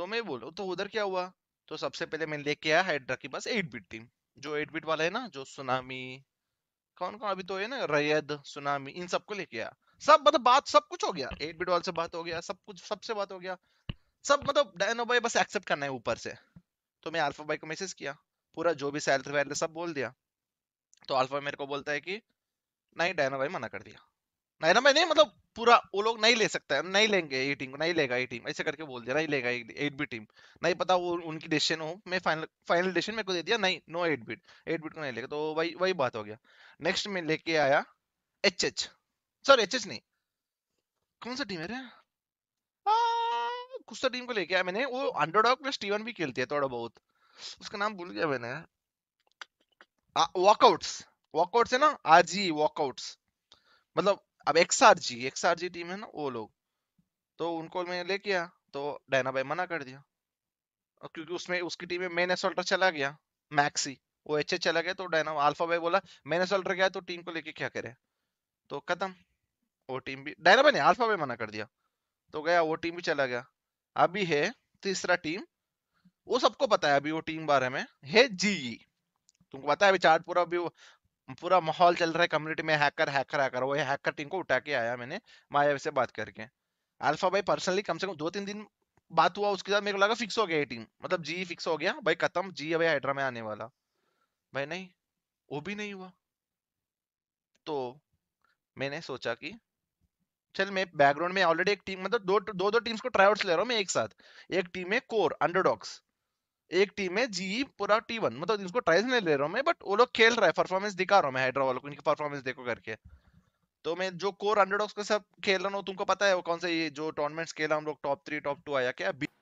तो मैं बोलो तो उधर क्या हुआ तो सबसे पहले मैंने लेके आया हाइड्रा के पास एट बिट टीम जो एट बिट वाला है ना जो सुनामी कौन कौन अभी तो है ना रैयद सुनामी इन सबको लेके आया सब मतलब बात सब कुछ हो गया एट बिट वाले से बात हो गया सब कुछ सबसे बात हो गया सब मतलब डायनो भाई बस एक्सेप्ट करना है ऊपर से तो मैं अल्फा भाई को मैसेज किया पूरा जो भी सैलरी वैलरी सब बोल दिया तो अल्फा मेरे को बोलता है कि नहीं डायनो भाई मना कर दिया डायनो भाई नहीं मतलब पूरा वो लोग नहीं ले सकता है नहीं लेंगे ये टीम को नहीं लेगा ये टीम ऐसे करके बोल दिया नहीं लेगा एट बी टीम नहीं पता वो उनकी डिसीजन हो मैं फाइनल फाइनल डिसीजन मेरे को दे दिया नहीं no eight bit eight bit को नहीं लेगा तो वही वही बात हो गया नेक्स्ट में लेके आया H H sorry H H नहीं कौन सा टीम है रे कुछ टीम तो को लेके आया मैंने वो अंडरडॉग प्लस टी भी खेलती है थोड़ा बहुत उसका नाम भूल गया मैंने वॉकआउट्स वॉकआउट्स है ना आज ही वॉकआउट्स मतलब अब XRG, XRG टीम है ना वो लोग तो उनको मैं ले गया तो डायना भाई मना कर दिया और क्योंकि उसमें उसकी टीम में मेन एसोल्टर चला गया मैक्सी वो एच चला गया तो डायना अल्फा भाई बोला मेन एसोल्टर गया तो टीम को लेके क्या करे तो खत्म वो टीम भी डायना भाई ने अल्फा भाई मना कर दिया तो गया वो टीम भी चला गया अभी है तीसरा टीम वो सबको पता है अभी वो टीम बारे में है जी e। तुमको पता है अभी चार्ट पूरा अभी पूरा माहौल चल रहा है कम्युनिटी में हैकर हैकर हैकर वो हैकर टीम को उठा के आया मैंने माया से बात करके अल्फा भाई पर्सनली कम से कम दो तीन दिन बात हुआ उसके साथ मेरे को लगा फिक्स हो गया ये टीम मतलब जी फिक्स हो गया भाई खत्म जी अभी हाइड्रा में आने वाला भाई नहीं वो भी नहीं हुआ तो मैंने सोचा कि चल मैं बैकग्राउंड में ऑलरेडी एक टीम मतलब दो दो दो टीम्स को ट्राई ले रहा हूँ मैं एक साथ एक टीम है कोर अंडरडॉक्स एक टीम है जी पूरा टी वन मतलब इसको ट्राइज नहीं ले रहा हूँ मैं बट वो लोग खेल रहा है परफॉर्मेंस दिखा रहा हूँ मैं हाइड्रा वालों को इनकी परफॉर्मेंस देखो करके तो मैं जो कोर अंडरडॉग्स के सब खेल रहा हूँ तुमको पता है वो कौन सा ये जो टूर्नामेंट्स खेला हम लोग टॉप थ्री टॉप टू आया क्या